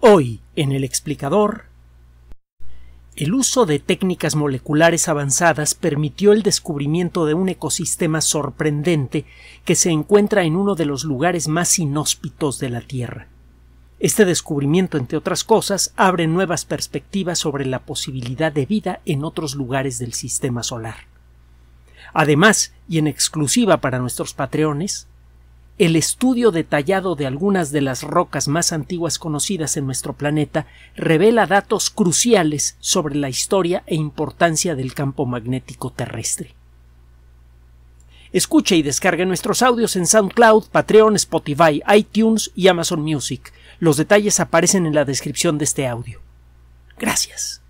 Hoy, en el explicador, el uso de técnicas moleculares avanzadas permitió el descubrimiento de un ecosistema sorprendente que se encuentra en uno de los lugares más inhóspitos de la Tierra. Este descubrimiento, entre otras cosas, abre nuevas perspectivas sobre la posibilidad de vida en otros lugares del sistema solar. Además, y en exclusiva para nuestros patreones, el estudio detallado de algunas de las rocas más antiguas conocidas en nuestro planeta revela datos cruciales sobre la historia e importancia del campo magnético terrestre. Escuche y descargue nuestros audios en SoundCloud, Patreon, Spotify, iTunes y Amazon Music. Los detalles aparecen en la descripción de este audio. Gracias.